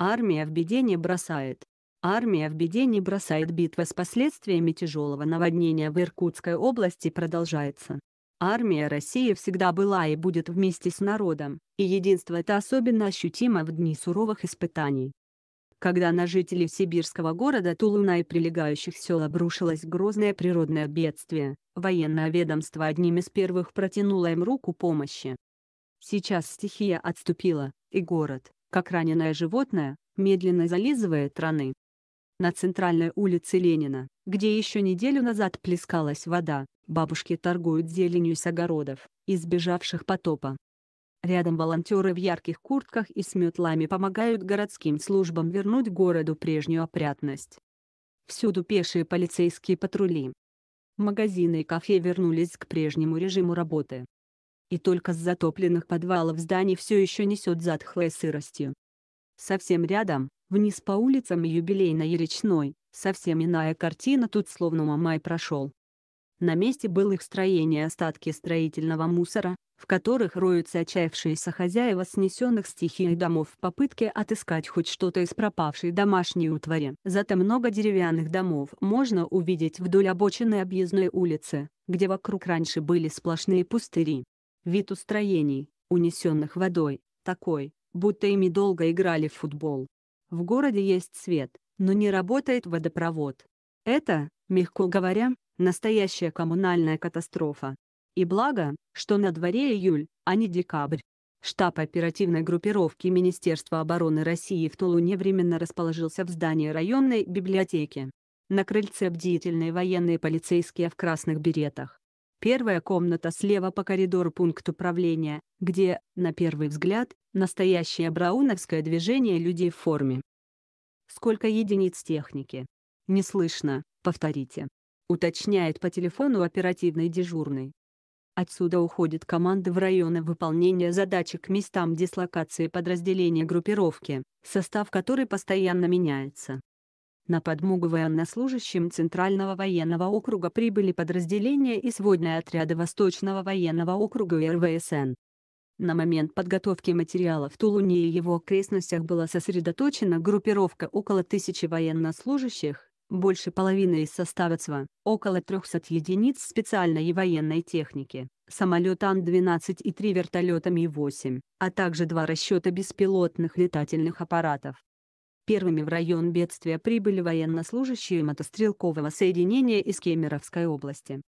Армия в беде не бросает. Армия в беде не бросает битва с последствиями тяжелого наводнения в Иркутской области продолжается. Армия России всегда была и будет вместе с народом, и единство это особенно ощутимо в дни суровых испытаний. Когда на жителей сибирского города Тулуна и прилегающих сел обрушилось грозное природное бедствие, военное ведомство одним из первых протянуло им руку помощи. Сейчас стихия отступила, и город, как раненое животное, медленно зализывает раны. На центральной улице Ленина, где еще неделю назад плескалась вода, бабушки торгуют зеленью с огородов, избежавших потопа. Рядом волонтеры в ярких куртках и с метлами помогают городским службам вернуть городу прежнюю опрятность. Всюду пешие полицейские патрули. Магазины и кафе вернулись к прежнему режиму работы и только с затопленных подвалов зданий все еще несет затхлой сыростью. Совсем рядом, вниз по улицам Юбилейной и Речной, совсем иная картина тут словно мамай прошел. На месте было их строение остатки строительного мусора, в которых роются отчаявшиеся хозяева снесенных стихией домов в попытке отыскать хоть что-то из пропавшей домашней утвари. Зато много деревянных домов можно увидеть вдоль обочины объездной улицы, где вокруг раньше были сплошные пустыри. Вид устроений, унесенных водой, такой, будто ими долго играли в футбол. В городе есть свет, но не работает водопровод. Это, мягко говоря, настоящая коммунальная катастрофа. И благо, что на дворе июль, а не декабрь. Штаб оперативной группировки Министерства обороны России в Тулуне временно расположился в здании районной библиотеки. На крыльце бдительные военные полицейские в красных беретах. Первая комната слева по коридору пункт управления, где, на первый взгляд, настоящее брауновское движение людей в форме. Сколько единиц техники? Не слышно, повторите. Уточняет по телефону оперативный дежурный. Отсюда уходят команды в районы выполнения задачи к местам дислокации подразделения группировки, состав которой постоянно меняется. На подмогу военнослужащим Центрального военного округа прибыли подразделения и сводные отряды Восточного военного округа и РВСН. На момент подготовки материала в Тулуне и его окрестностях была сосредоточена группировка около тысячи военнослужащих, больше половины из состава ЦВА, около 300 единиц специальной военной техники, самолет Ан-12 и три вертолета Ми-8, а также два расчета беспилотных летательных аппаратов. Первыми в район бедствия прибыли военнослужащие мотострелкового соединения из Кемеровской области.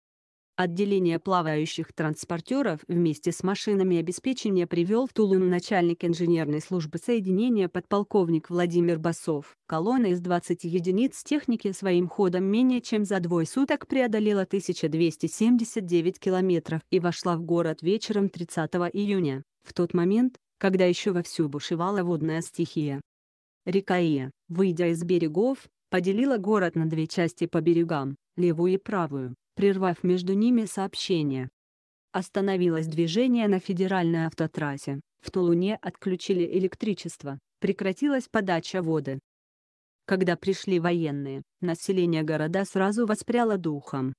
Отделение плавающих транспортеров вместе с машинами обеспечения привел в Тулун начальник инженерной службы соединения подполковник Владимир Басов. Колонна из 20 единиц техники своим ходом менее чем за двое суток преодолела 1279 километров и вошла в город вечером 30 июня, в тот момент, когда еще вовсю бушевала водная стихия. Река Ия, выйдя из берегов, поделила город на две части по берегам, левую и правую, прервав между ними сообщение. Остановилось движение на федеральной автотрассе, в Тулуне отключили электричество, прекратилась подача воды. Когда пришли военные, население города сразу воспряло духом.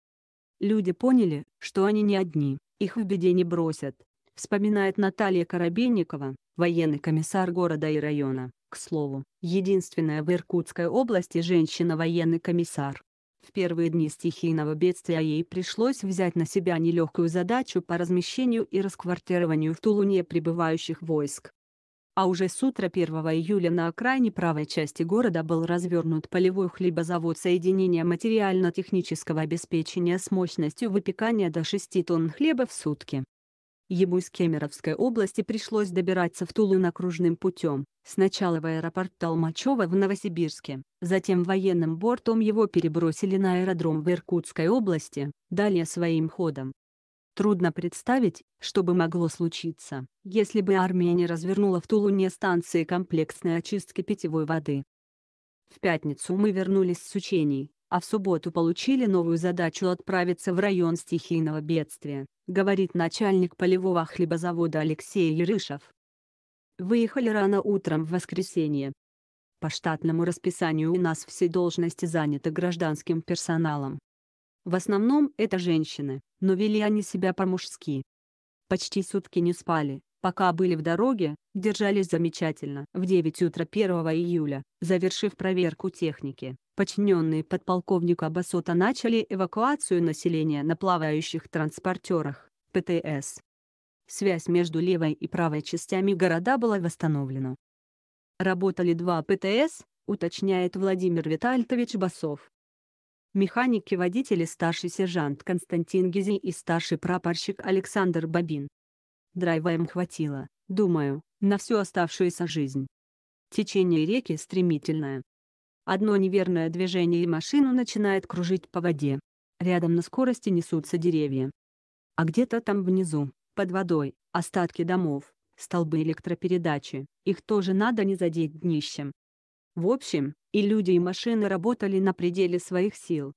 Люди поняли, что они не одни, их в беде не бросят, вспоминает Наталья Коробейникова, военный комиссар города и района. К слову, единственная в Иркутской области женщина-военный комиссар. В первые дни стихийного бедствия ей пришлось взять на себя нелегкую задачу по размещению и расквартированию в Тулуне прибывающих войск. А уже с утра 1 июля на окраине правой части города был развернут полевой хлебозавод соединения материально-технического обеспечения с мощностью выпекания до 6 тонн хлеба в сутки. Ему из Кемеровской области пришлось добираться в Тулу накружным путем, сначала в аэропорт Толмачева в Новосибирске, затем военным бортом его перебросили на аэродром в Иркутской области, далее своим ходом. Трудно представить, что бы могло случиться, если бы армия не развернула в Тулу не станции комплексной очистки питьевой воды. В пятницу мы вернулись с учений, а в субботу получили новую задачу отправиться в район стихийного бедствия, говорит начальник полевого хлебозавода Алексей Ерышев. Выехали рано утром в воскресенье. По штатному расписанию у нас все должности заняты гражданским персоналом. В основном это женщины, но вели они себя по-мужски. Почти сутки не спали, Пока были в дороге, держались замечательно. В 9 утра 1 июля, завершив проверку техники, подчиненные подполковника Басота начали эвакуацию населения на плавающих транспортерах, ПТС. Связь между левой и правой частями города была восстановлена. Работали два ПТС, уточняет Владимир Витальтович Басов. Механики-водители старший сержант Константин Гизи и старший прапорщик Александр Бабин. Драйва им хватило, думаю, на всю оставшуюся жизнь. Течение реки стремительное. Одно неверное движение и машину начинает кружить по воде. Рядом на скорости несутся деревья. А где-то там внизу, под водой, остатки домов, столбы электропередачи, их тоже надо не задеть днищем. В общем, и люди и машины работали на пределе своих сил.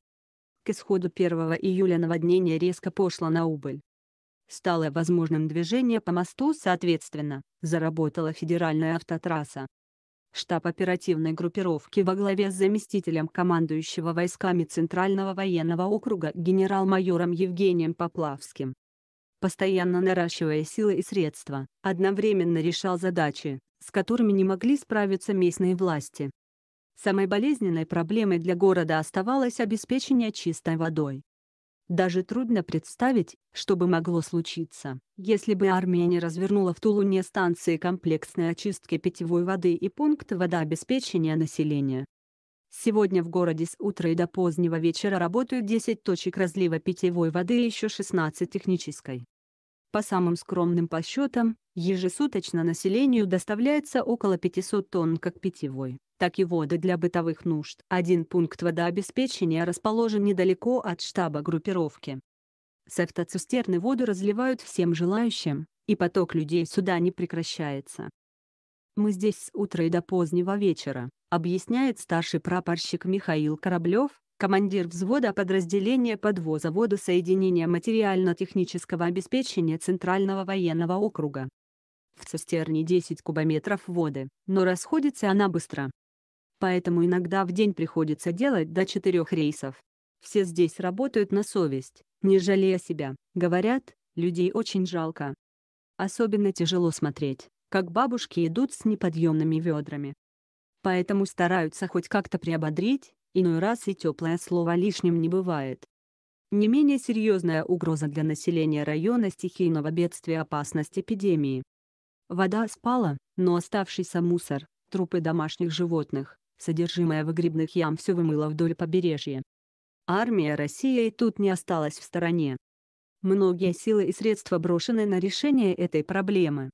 К исходу 1 июля наводнение резко пошло на убыль, стало возможным движение по мосту соответственно, заработала федеральная автотрасса. Штаб оперативной группировки во главе с заместителем командующего войсками Центрального военного округа генерал-майором Евгением Поплавским постоянно наращивая силы и средства, одновременно решал задачи, с которыми не могли справиться местные власти. Самой болезненной проблемой для города оставалось обеспечение чистой водой. Даже трудно представить, что бы могло случиться, если бы Армения развернула в Тулуне станции комплексной очистки питьевой воды и пункт водообеспечения населения. Сегодня в городе с утра и до позднего вечера работают 10 точек разлива питьевой воды и еще 16 технической. По самым скромным подсчетам, ежесуточно населению доставляется около 500 тонн как питьевой, так и воды для бытовых нужд. Один пункт водообеспечения расположен недалеко от штаба группировки. С автоцистерны воду разливают всем желающим, и поток людей сюда не прекращается. «Мы здесь с утра и до позднего вечера», объясняет старший прапорщик Михаил Кораблев, командир взвода подразделения подвоза водосоединения материально-технического обеспечения Центрального военного округа. В цистерне 10 кубометров воды, но расходится она быстро. Поэтому иногда в день приходится делать до четырех рейсов. Все здесь работают на совесть, не жалея себя, говорят, людей очень жалко. Особенно тяжело смотреть, как бабушки идут с неподъемными ведрами. Поэтому стараются хоть как-то приободрить, Иной раз и теплое слово лишним не бывает. Не менее серьезная угроза для населения района стихийного бедствия опасность эпидемии. Вода спала, но оставшийся мусор, трупы домашних животных, содержимое выгребных ям все вымыло вдоль побережья. Армия России и тут не осталась в стороне. Многие силы и средства брошены на решение этой проблемы.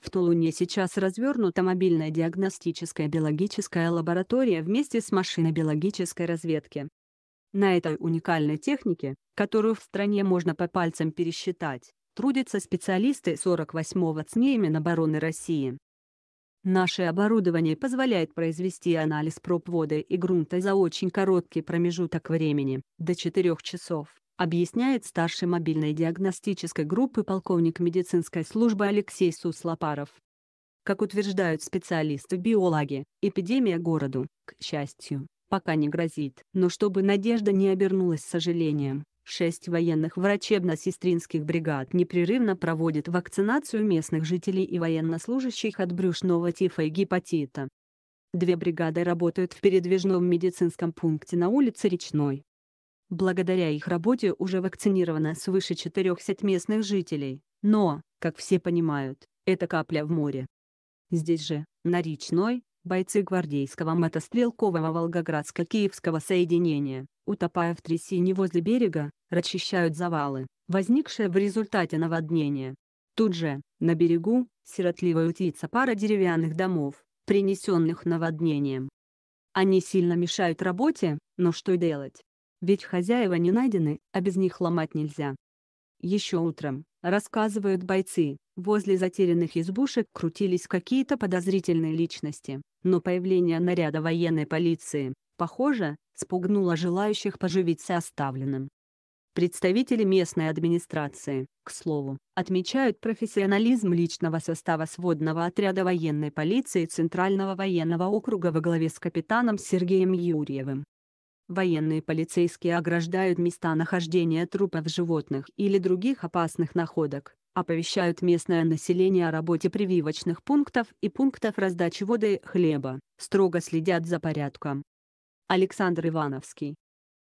В Тулуне сейчас развернута мобильная диагностическая биологическая лаборатория вместе с машиной биологической разведки. На этой уникальной технике, которую в стране можно по пальцам пересчитать, трудятся специалисты 48-го ЦНИ Минобороны России. Наше оборудование позволяет произвести анализ проб воды и грунта за очень короткий промежуток времени, до 4 часов объясняет старший мобильной диагностической группы полковник медицинской службы Алексей Суслопаров. Как утверждают специалисты-биологи, эпидемия городу, к счастью, пока не грозит. Но чтобы надежда не обернулась сожалением, шесть военных врачебно-сестринских бригад непрерывно проводят вакцинацию местных жителей и военнослужащих от брюшного тифа и гепатита. Две бригады работают в передвижном медицинском пункте на улице Речной, Благодаря их работе уже вакцинировано свыше 400 местных жителей. Но, как все понимают, это капля в море. Здесь же, на речной, бойцы гвардейского мотострелкового Волгоградско-Киевского соединения, утопая в трясине возле берега, расчищают завалы, возникшие в результате наводнения. Тут же, на берегу, сиротливо утится пара деревянных домов, принесенных наводнением. Они сильно мешают работе, но что делать? ведь хозяева не найдены, а без них ломать нельзя. Еще утром, рассказывают бойцы, возле затерянных избушек крутились какие-то подозрительные личности, но появление наряда военной полиции, похоже, спугнуло желающих поживиться оставленным. Представители местной администрации, к слову, отмечают профессионализм личного состава сводного отряда военной полиции Центрального военного округа во главе с капитаном Сергеем Юрьевым. Военные полицейские ограждают места нахождения трупов животных или других опасных находок, оповещают местное население о работе прививочных пунктов и пунктов раздачи воды и хлеба, строго следят за порядком. Александр Ивановский